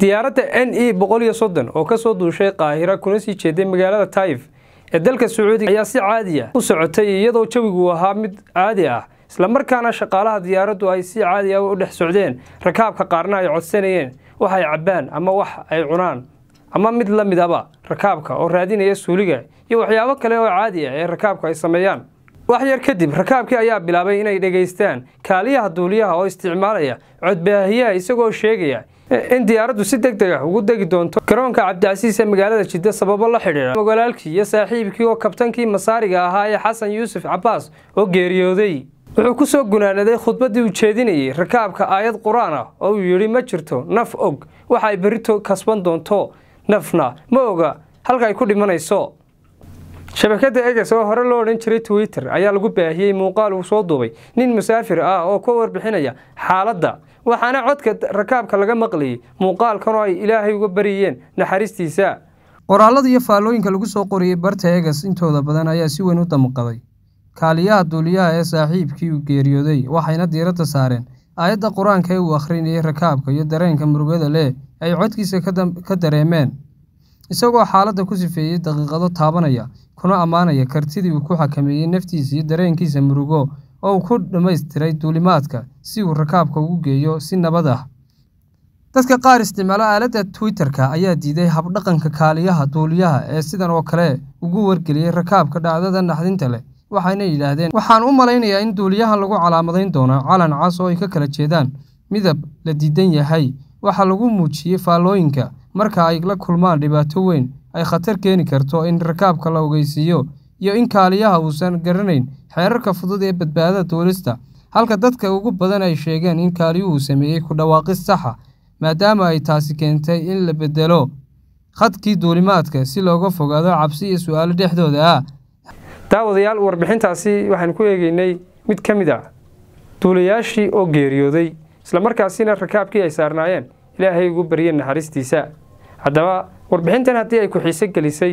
diyaaradda n e boqoliyo soddon oo kasoo duushay qaahira kuna sii jeeday magaalada taif ee dalka sacuudiga ayaa si caadiya ah u socotay iyadoo jawigu ahaa mid caadi ah islamarkaana shaqaalaha diyaaraddu ay si caadi ah u dhex socdeen rakaabka qaarna ay codsanayeen wax ay cabbaan ama wax ay cunaan ama mid la midaba rakaabka oo raadinaya suuliga iyo waxyaabo kale oo caadi ah ee rakaabku ay sameeyaan wax yar kadib rakaabkii ayaa bilaabay inay dhegaystaan kaaliyaha duuliyaha oo isticmaalaya codbaahiyaha isagoo sheegaya in diyaaraddu si deg deg ah ugu degi doonto garoonka cabdicasiis ee magaalada jidda sababo la xidhiidha magolaalkii iyo saaxiibkii oo kabtankii masaariga ahaa ee xasan yuusuf cabbaas oo geeriyooday wuxuu ku soo gunaanaday khudbaddii uu jeedinayey rakaabka aayad qur-aan ah oo uu yidhi ma jirto naf og waxa ay berito kasban doonto nafna ma oga halka ay ku dhimanayso shabakada eges oo hore loo odhan jiray twitter ayaa lagu baahiyey muuqaal uu soo duubay nin musaafir ah oo ku warbixinaya xaaladda waxaana codka rakaabka laga maqlayay muuqaalkanoo ay ilaahay uga baryeen naxariistiisa qoraallada iyo faallooyinka lagu soo qoriyey barta egas intooda badan ayaa si weyn u damqaday kaaliyaha duuliyaha ee saaxiibkii uu geeriyooday waxayna diiradda saareen aayadda qur-aanka ee uu akhrinayey rakaabka iyo dareenka murugada leh ay codkiisa ka dareemeen isagoo xaaladda ku sifeeyey daqiiqado taabanaya kuna ammaanaya kartidii uu ku xakameeyey naftiisa iyo dareenkiisa murugo oo uu ku dhammaystiray duulimaadka si uu rakaabka ugu geeyo si nabad ah dadka qaar isticmaalo aaladda twitter-ka ayaa diiday habdhaqanka kaaliyaha duuliyaha ee sidan oo kale ugu wargeliyey rakaabka dhacdada naxdinta leh waxayna yidhaahdeen waxaan u malaynayaa in duuliyahan lagu calaamadayn doono calan cas oo ay ka kala jeedaan midab la diidan yahay waxaa lagu muujiyey faallooyinka marka ay la kulmaan dhibaato weyn ay khatar keeni karto in rakaabka la ogeysiiyo iyo in kaaliyaha uusan garanayn xeerarka fudud ee badbaadada duulista halka dadka ugu badan ay sheegeen in kaaliyuhu sameeyey ku dhawaaqis saxa maadaama ay taasi keentay in la bedelo khadkii duulimaadka si looga fogaado cabsi iyo su-aalo dhexdooda ah daawadayaal warbixintaasi waxaan ku eegaynay mid ka mid ah duulayaashii oo geeriyooday islamarkaasina rakaabkii ay saarnaayeen ilaahay ugu barye naxariistiisa haddaba warbixintan haddii ay ku xiise gelisay